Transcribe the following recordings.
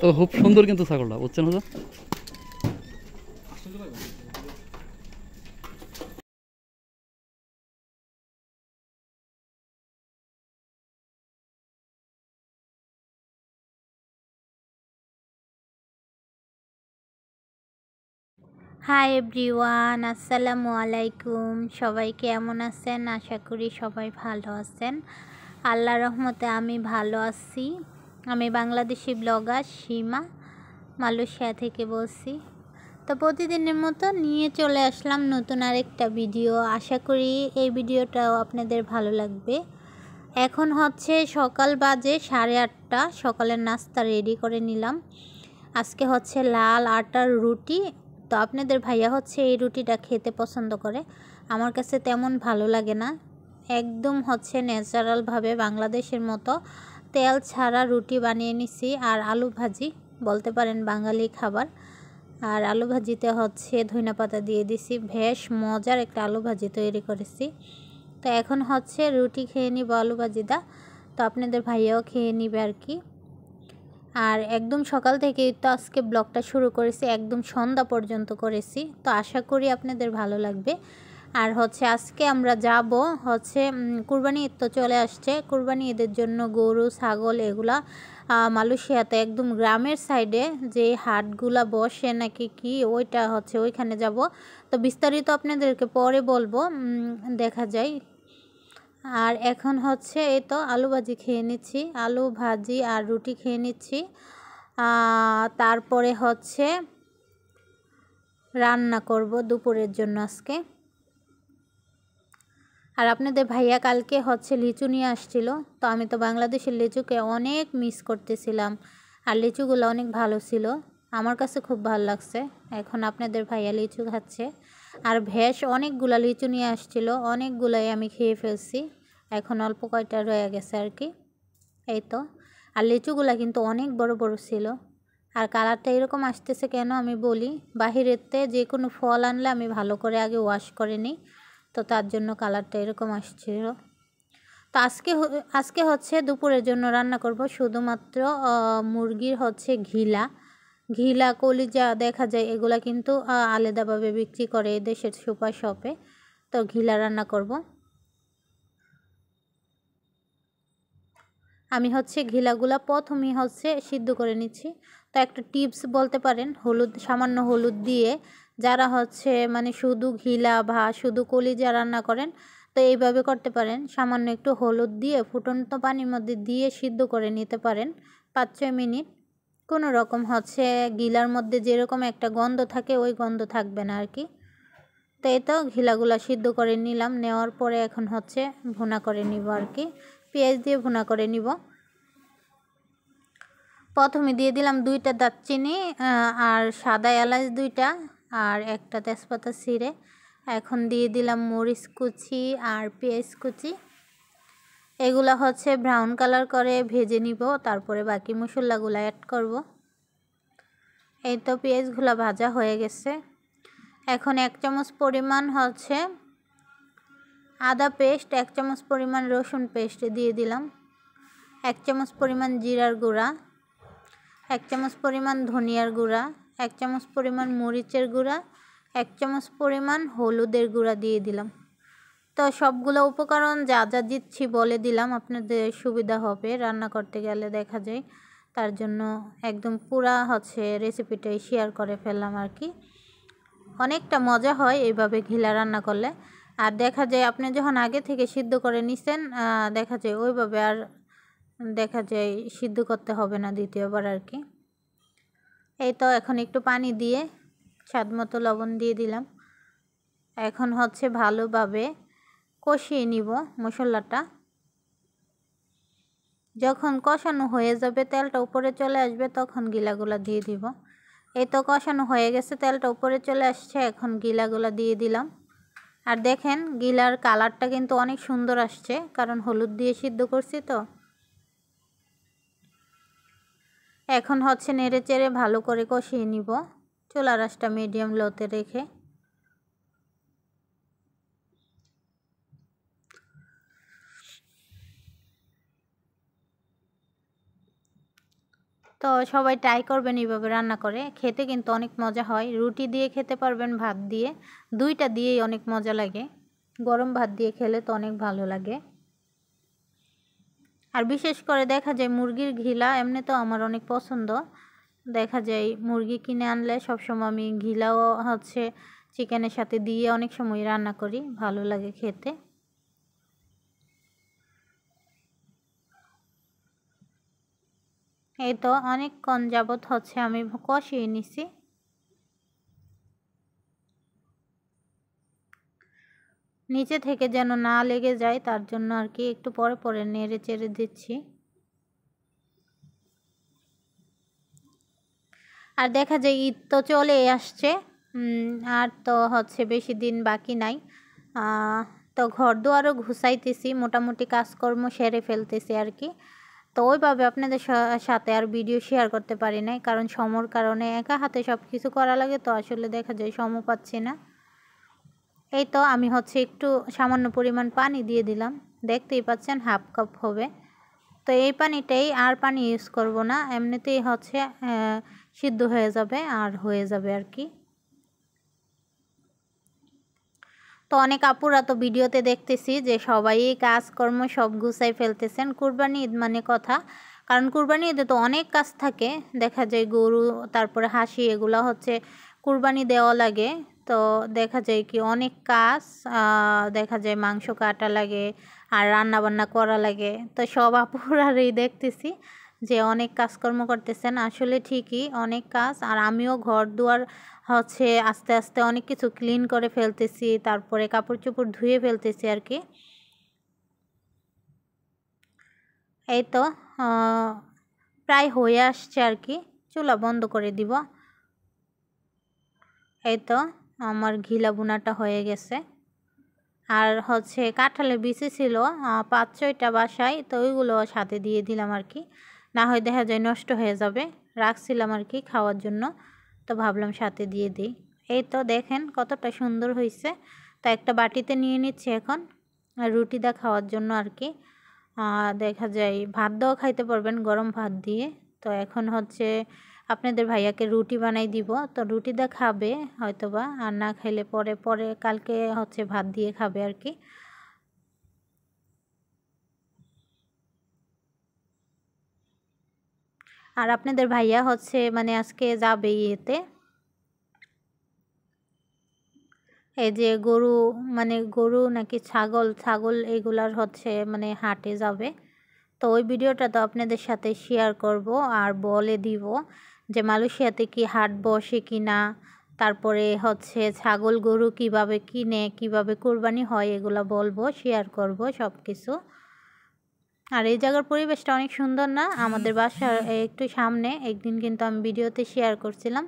তবে খুব সুন্দর কিন্তু ছাগলটা বুঝছেন হাজার হাই এভরিওয়ান আসসালামু আলাইকুম সবাই কেমন আছেন আশা করি সবাই ভালো আছেন আল্লাহ রহমতে আমি ভালো আছি আমি বাংলাদেশি ব্লগার সীমা মালয়েশিয়া থেকে বলছি তো প্রতিদিনের মতো নিয়ে চলে আসলাম নতুন আরেকটা ভিডিও আশা করি এই ভিডিওটাও আপনাদের ভালো লাগবে এখন হচ্ছে সকাল বাজে সাড়ে আটটা সকালের নাস্তা রেডি করে নিলাম আজকে হচ্ছে লাল আটার রুটি তো আপনাদের ভাইয়া হচ্ছে এই রুটিটা খেতে পছন্দ করে আমার কাছে তেমন ভালো লাগে না একদম হচ্ছে ন্যাচারালভাবে বাংলাদেশের মতো তেল ছাড়া রুটি বানিয়ে নিছি আর আলু ভাজি বলতে পারেন বাঙালি খাবার আর আলু ভাজিতে হচ্ছে ধইনা পাতা দিয়ে দিছি ভেষ মজার একটা আলু ভাজি তৈরি করেছি তো এখন হচ্ছে রুটি খেয়ে নিব আলু ভাজিটা তো আপনাদের ভাইয়াও খেয়ে নিবে আর কি আর একদম সকাল থেকে তো আজকে ব্লগটা শুরু করেছি একদম সন্ধ্যা পর্যন্ত করেছি তো আশা করি আপনাদের ভালো লাগবে আর হচ্ছে আজকে আমরা যাব হচ্ছে কুরবানি ঈদ তো চলে আসছে কুরবানি ঈদের জন্য গরু ছাগল এগুলা মালয়েশিয়াতে একদম গ্রামের সাইডে যে হাটগুলা বসে নাকি কি ওইটা হচ্ছে ওইখানে যাব তো বিস্তারিত আপনাদেরকে পরে বলবো দেখা যায় আর এখন হচ্ছে এই তো আলু ভাজি খেয়ে নিচ্ছি আলু ভাজি আর রুটি খেয়ে নিচ্ছি তারপরে হচ্ছে রান্না করব দুপুরের জন্য আজকে আর আপনাদের ভাইয়া কালকে হচ্ছে লিচু নিয়ে আসছিল তো আমি তো বাংলাদেশের লিচুকে অনেক মিস করতেছিলাম আর লিচুগুলো অনেক ভালো ছিল আমার কাছে খুব ভালো লাগছে এখন আপনাদের ভাইয়া লিচু খাচ্ছে আর ভ্যাস অনেকগুলো লিচু নিয়ে আসছিল অনেকগুলাই আমি খেয়ে ফেলছি এখন অল্প কয়টা রয়ে গেছে আর কি এই তো আর লিচুগুলা কিন্তু অনেক বড় বড় ছিল আর কালারটা এরকম আসতেছে কেন আমি বলি বাহিরেতে যে কোনো ফল আনলে আমি ভালো করে আগে ওয়াশ করে নিই তো তার জন্য কালারটা এরকম আসছিল তো আজকে আজকে হচ্ছে দুপুরের জন্য রান্না করব শুধুমাত্র মুরগির হচ্ছে ঘিলা ঘিলা কলিজা দেখা যায় এগুলা কিন্তু আলাদাভাবে বিক্রি করে দেশের সুপার শপে তো ঘিলা রান্না করব আমি হচ্ছে ঘিলাগুলা প্রথমেই হচ্ছে সিদ্ধ করে নিচ্ছি তো একটা টিপস বলতে পারেন হলুদ সামান্য হলুদ দিয়ে যারা হচ্ছে মানে শুধু ঘিলা বা শুধু কলিজা রান্না করেন তো এইভাবে করতে পারেন সামান্য একটু হলুদ দিয়ে ফুটন্ত পানির মধ্যে দিয়ে সিদ্ধ করে নিতে পারেন পাঁচ ছয় মিনিট কোনো রকম হচ্ছে গিলার মধ্যে যেরকম একটা গন্ধ থাকে ওই গন্ধ থাকবে না আর কি তো এই তো ঘিলাগুলা সিদ্ধ করে নিলাম নেওয়ার পরে এখন হচ্ছে ভুনা করে নিব আর কি পেঁয়াজ দিয়ে ভুনা করে নিব প্রথমে দিয়ে দিলাম দুইটা দারচিনি আর সাদা এলাচ দুইটা আর একটা তেজপাতা ছিঁড়ে এখন দিয়ে দিলাম মরিচ কুচি আর পেঁয়াজ কুচি এগুলা হচ্ছে ব্রাউন কালার করে ভেজে নিব তারপরে বাকি মশলাগুলো অ্যাড করব এই তো পেঁয়াজগুলো ভাজা হয়ে গেছে এখন এক চামচ পরিমাণ হচ্ছে আদা পেস্ট এক চামচ পরিমাণ রসুন পেস্ট দিয়ে দিলাম এক চামচ পরিমাণ জিরার গুঁড়া এক চামচ পরিমাণ ধনিয়ার গুঁড়া এক চামচ পরিমাণ মরিচের গুঁড়া এক চামচ পরিমাণ হলুদের গুঁড়া দিয়ে দিলাম তো সবগুলো উপকরণ যা যা দিচ্ছি বলে দিলাম আপনাদের সুবিধা হবে রান্না করতে গেলে দেখা যায় তার জন্য একদম পুরা হচ্ছে রেসিপিটাই শেয়ার করে ফেললাম আর কি অনেকটা মজা হয় এইভাবে ঘিলা রান্না করলে আর দেখা যায় আপনি যখন আগে থেকে সিদ্ধ করে নিছেন দেখা যায় ওইভাবে আর দেখা যায় সিদ্ধ করতে হবে না দ্বিতীয়বার আর কি এই তো এখন একটু পানি দিয়ে স্বাদ মতো লবণ দিয়ে দিলাম এখন হচ্ছে ভালোভাবে কষিয়ে নিব মশলাটা যখন কষানো হয়ে যাবে তেলটা উপরে চলে আসবে তখন গিলাগুলা দিয়ে দিব এই তো কষানো হয়ে গেছে তেলটা উপরে চলে আসছে এখন গিলাগুলা দিয়ে দিলাম আর দেখেন গিলার কালারটা কিন্তু অনেক সুন্দর আসছে কারণ হলুদ দিয়ে সিদ্ধ করছি তো এখন হচ্ছে নেড়ে চেড়ে ভালো করে কষিয়ে নিব চোলা রাসটা মিডিয়াম লোতে রেখে তো সবাই ট্রাই করবেন এইভাবে রান্না করে খেতে কিন্তু অনেক মজা হয় রুটি দিয়ে খেতে পারবেন ভাত দিয়ে দুইটা দিয়েই অনেক মজা লাগে গরম ভাত দিয়ে খেলে তো অনেক ভালো লাগে আর বিশেষ করে দেখা যায় মুরগির ঘিলা এমনি তো আমার অনেক পছন্দ দেখা যায় মুরগি কিনে আনলে সবসময় আমি ঘিলাও হচ্ছে চিকেনের সাথে দিয়ে অনেক সময় রান্না করি ভালো লাগে খেতে এই তো অনেকক্ষণ যাবৎ হচ্ছে আমি কষিয়ে নিছি নিচে থেকে যেন না লেগে যায় তার জন্য আর কি একটু পরে পরে নেড়ে চেড়ে দিচ্ছি আর দেখা যায় ঈদ তো চলে আসছে আর তো হচ্ছে বেশি দিন বাকি নাই তো ঘর দুয়ারও ঘুষাইতেছি মোটামুটি কাজকর্ম সেরে ফেলতেছি আর কি তো ওইভাবে আপনাদের সাথে আর ভিডিও শেয়ার করতে পারি নাই কারণ সমর কারণে একা হাতে সব কিছু করা লাগে তো আসলে দেখা যায় সম পাচ্ছি না এই তো আমি হচ্ছে একটু সামান্য পরিমাণ পানি দিয়ে দিলাম দেখতেই পাচ্ছেন হাফ কাপ হবে তো এই পানিটাই আর পানি ইউজ করব না এমনিতেই হচ্ছে সিদ্ধ হয়ে যাবে আর হয়ে যাবে আর কি তো অনেক আপুরা তো ভিডিওতে দেখতেছি যে সবাই কাজকর্ম সব গুছাই ফেলতেছেন কুরবানি ঈদ মানে কথা কারণ কুরবানি ঈদে তো অনেক কাজ থাকে দেখা যায় গরু তারপরে হাসি এগুলো হচ্ছে কুরবানি দেওয়া লাগে তো দেখা যায় কি অনেক কাজ দেখা যায় মাংস কাটা লাগে আর রান্না বান্না করা লাগে তো সব আপুরারই দেখতেছি যে অনেক কাজকর্ম করতেছেন আসলে ঠিকই অনেক কাজ আর আমিও ঘর দুয়ার হচ্ছে আস্তে আস্তে অনেক কিছু ক্লিন করে ফেলতেছি তারপরে কাপড় চোপড় ধুয়ে ফেলতেছি আর কি এই তো প্রায় হয়ে আসছে আর কি চুলা বন্ধ করে দিব এই তো আমার ঘিলা বোনাটা হয়ে গেছে আর হচ্ছে কাঁঠালের বিচি ছিল পাঁচ ছয়টা বাসায় তো ওইগুলো সাথে দিয়ে দিলাম আর কি না হয় দেখা যায় নষ্ট হয়ে যাবে রাখছিলাম আর কি খাওয়ার জন্য তো ভাবলাম সাথে দিয়ে দিই এই তো দেখেন কতটা সুন্দর হয়েছে তো একটা বাটিতে নিয়ে নিচ্ছে এখন রুটি দা খাওয়ার জন্য আর কি দেখা যায় ভাত দাও খাইতে পারবেন গরম ভাত দিয়ে তো এখন হচ্ছে আপনাদের ভাইয়াকে রুটি বানাই দিব তো রুটিটা খাবে হয়তোবা আর না খাইলে পরে পরে কালকে হচ্ছে ভাত দিয়ে খাবে আর কি আর আপনাদের ভাইয়া হচ্ছে মানে আজকে যাবে ইয়েতে এই যে গরু মানে গরু নাকি ছাগল ছাগল এগুলার হচ্ছে মানে হাটে যাবে তো ওই ভিডিওটা তো আপনাদের সাথে শেয়ার করব আর বলে দিব যে মালয়েশিয়াতে কি হাট বসে কি না তারপরে হচ্ছে ছাগল গরু কিভাবে কিনে কিভাবে কোরবানি হয় এগুলো বলবো শেয়ার করব সব কিছু আর এই জায়গার পরিবেশটা অনেক সুন্দর না আমাদের বাসার একটু সামনে একদিন কিন্তু আমি ভিডিওতে শেয়ার করছিলাম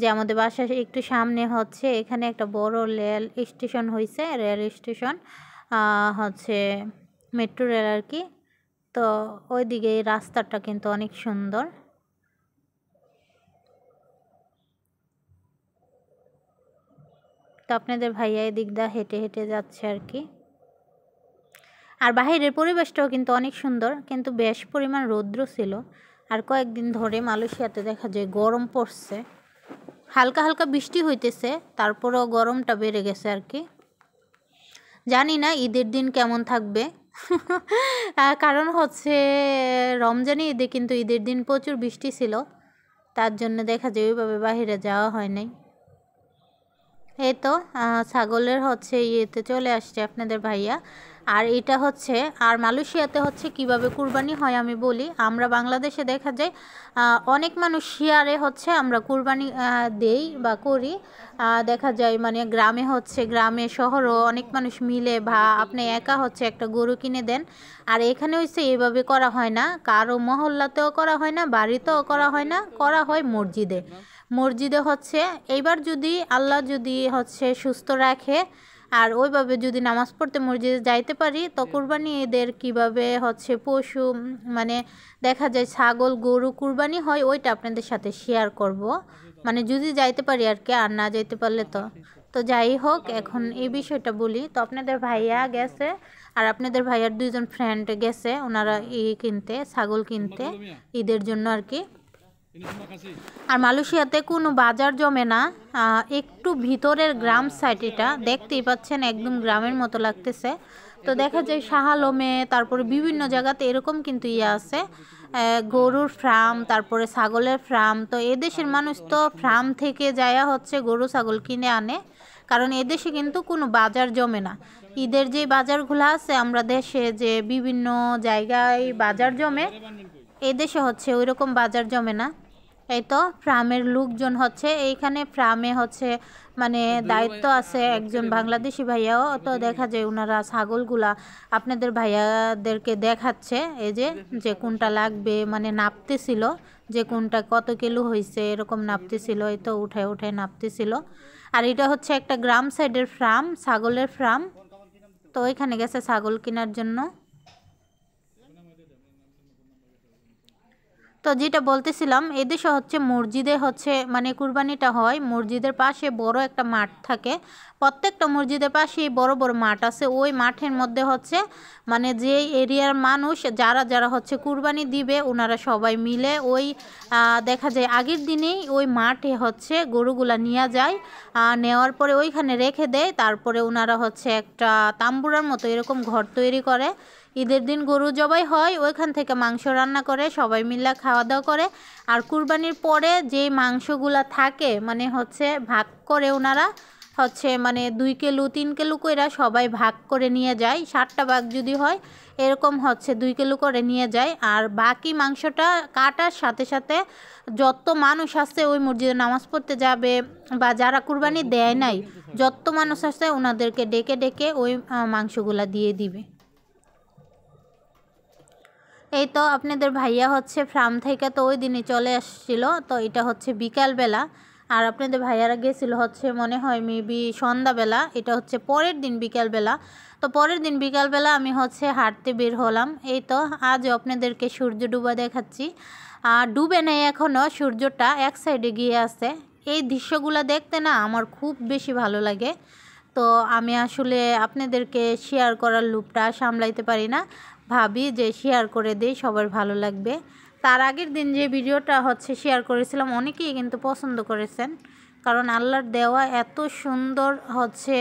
যে আমাদের বাসার একটু সামনে হচ্ছে এখানে একটা বড় রেল স্টেশন হয়েছে রেল স্টেশন হচ্ছে মেট্রো রেল আর কি তো ওইদিকে এই রাস্তাটা কিন্তু অনেক সুন্দর তো আপনাদের ভাইয়া এদিক দা হেঁটে হেঁটে যাচ্ছে আর কি আর বাহিরের পরিবেশটাও কিন্তু অনেক সুন্দর কিন্তু বেশ পরিমাণ রৌদ্র ছিল আর কয়েকদিন ধরে মালয়েশিয়াতে দেখা যায় গরম পড়ছে হালকা হালকা বৃষ্টি হইতেছে তারপরও গরমটা বেড়ে গেছে আর কি জানি না ঈদের দিন কেমন থাকবে কারণ হচ্ছে রমজানি ঈদে কিন্তু ঈদের দিন প্রচুর বৃষ্টি ছিল তার জন্য দেখা যায় ওইভাবে বাহিরে যাওয়া হয় নাই এই তো ছাগলের হচ্ছে ইয়েতে চলে আসছে আপনাদের ভাইয়া আর এটা হচ্ছে আর মালয়েশিয়াতে হচ্ছে কিভাবে কুরবানি হয় আমি বলি আমরা বাংলাদেশে দেখা যায় অনেক মানুষ শিয়ারে হচ্ছে আমরা কুরবানি দেই বা করি দেখা যায় মানে গ্রামে হচ্ছে গ্রামে শহরও অনেক মানুষ মিলে বা আপনি একা হচ্ছে একটা গরু কিনে দেন আর এখানে হচ্ছে এভাবে করা হয় না কারো মহল্লাতেও করা হয় না বাড়িতেও করা হয় না করা হয় মসজিদে মসজিদে হচ্ছে এইবার যদি আল্লাহ যদি হচ্ছে সুস্থ রাখে আর ওইভাবে যদি নামাজ পড়তে মসজিদে যাইতে পারি তো কুরবানি এদের কিভাবে হচ্ছে পশু মানে দেখা যায় ছাগল গরু কুরবানি হয় ওইটা আপনাদের সাথে শেয়ার করব মানে যদি যাইতে পারি আর কি আর না যাইতে পারলে তো তো যাই হোক এখন এই বিষয়টা বলি তো আপনাদের ভাইয়া গেছে আর আপনাদের ভাইয়ার দুইজন ফ্রেন্ড গেছে ওনারা ই কিনতে ছাগল কিনতে ঈদের জন্য আর কি আর মালয়েশিয়াতে কোনো বাজার জমে না একটু ভিতরের গ্রাম সাইড এটা দেখতেই পাচ্ছেন একদম গ্রামের মতো লাগতেছে তো দেখা যায় শাহালমে তারপরে বিভিন্ন জায়গাতে এরকম কিন্তু ইয়ে আছে গরুর ফ্রাম তারপরে ছাগলের ফ্রাম তো এদেশের মানুষ তো ফ্রাম থেকে যায়া হচ্ছে গরু ছাগল কিনে আনে কারণ এদেশে কিন্তু কোনো বাজার জমে না ঈদের যে বাজারগুলো আছে আমরা দেশে যে বিভিন্ন জায়গায় বাজার জমে এদেশে হচ্ছে ওই রকম বাজার জমে না এই তো ফ্রামের লোকজন হচ্ছে এইখানে ফ্রামে হচ্ছে মানে দায়িত্ব আছে একজন বাংলাদেশি ভাইয়াও তো দেখা যায় ওনারা ছাগলগুলা আপনাদের ভাইয়াদেরকে দেখাচ্ছে এই যে যে কোনটা লাগবে মানে ছিল যে কোনটা কত কিলো হয়েছে এরকম ছিল এই তো উঠায় উঠায় ছিল আর এটা হচ্ছে একটা গ্রাম সাইডের ফ্রাম ছাগলের ফ্রাম তো ওইখানে গেছে ছাগল কেনার জন্য তো যেটা বলতেছিলাম এদেশে হচ্ছে মসজিদে হচ্ছে মানে কুরবানিটা হয় মসজিদের পাশে বড় একটা মাঠ থাকে প্রত্যেকটা মসজিদের পাশেই বড় বড় মাঠ আছে ওই মাঠের মধ্যে হচ্ছে মানে যে এরিয়ার মানুষ যারা যারা হচ্ছে কুরবানি দিবে ওনারা সবাই মিলে ওই দেখা যায় আগের দিনেই ওই মাঠে হচ্ছে গরুগুলা নিয়ে যায় নেওয়ার পরে ওইখানে রেখে দেয় তারপরে ওনারা হচ্ছে একটা তাম্বুরার মতো এরকম ঘর তৈরি করে ঈদের দিন গরু জবাই হয় ওইখান থেকে মাংস রান্না করে সবাই মিলে খাওয়া দাওয়া করে আর কুরবানির পরে যে মাংসগুলা থাকে মানে হচ্ছে ভাগ করে ওনারা হচ্ছে মানে দুই কিলো তিন কিলো কইরা সবাই ভাগ করে নিয়ে যায় ষাটটা ভাগ যদি হয় এরকম হচ্ছে দুই কিলো করে নিয়ে যায় আর বাকি মাংসটা কাটার সাথে সাথে যত মানুষ আসছে ওই মসজিদে নামাজ পড়তে যাবে বা যারা কুরবানি দেয় নাই যত মানুষ আসছে ওনাদেরকে ডেকে ডেকে ওই মাংসগুলা দিয়ে দিবে এই তো আপনাদের ভাইয়া হচ্ছে ফার্ম থেকে তো ওই দিনই চলে আসছিল তো এটা হচ্ছে বিকালবেলা আর আপনাদের ভাইয়ারা গেছিল হচ্ছে মনে হয় মেবি সন্ধ্যাবেলা এটা হচ্ছে পরের দিন বিকালবেলা তো পরের দিন বিকালবেলা আমি হচ্ছে হাঁটতে বের হলাম এই তো আজ আপনাদেরকে সূর্য ডুবা দেখাচ্ছি আর ডুবে নেই এখনও সূর্যটা এক সাইডে গিয়ে আছে এই দৃশ্যগুলো দেখতে না আমার খুব বেশি ভালো লাগে তো আমি আসলে আপনাদেরকে শেয়ার করার লুপটা সামলাইতে পারি না ভাবি যে শেয়ার করে দেই সবার ভালো লাগবে তার আগের দিন যে ভিডিওটা হচ্ছে শেয়ার করেছিলাম অনেকেই কিন্তু পছন্দ করেছেন কারণ আল্লাহর দেওয়া এত সুন্দর হচ্ছে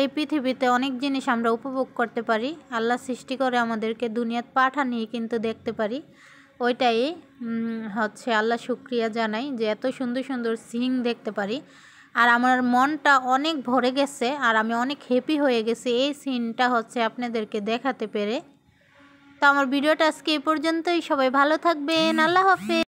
এই পৃথিবীতে অনেক জিনিস আমরা উপভোগ করতে পারি আল্লাহ সৃষ্টি করে আমাদেরকে দুনিয়াত পাঠা নিয়ে কিন্তু দেখতে পারি ওইটাই হচ্ছে আল্লাহ শুক্রিয়া জানাই যে এত সুন্দর সুন্দর সিং দেখতে পারি আর আমার মনটা অনেক ভরে গেছে আর আমি অনেক হ্যাপি হয়ে গেছি এই সিনটা হচ্ছে আপনাদেরকে দেখাতে পেরে তো আমার ভিডিওটা আজকে এই পর্যন্তই সবাই ভালো থাকবেন আল্লাহ হাফেজ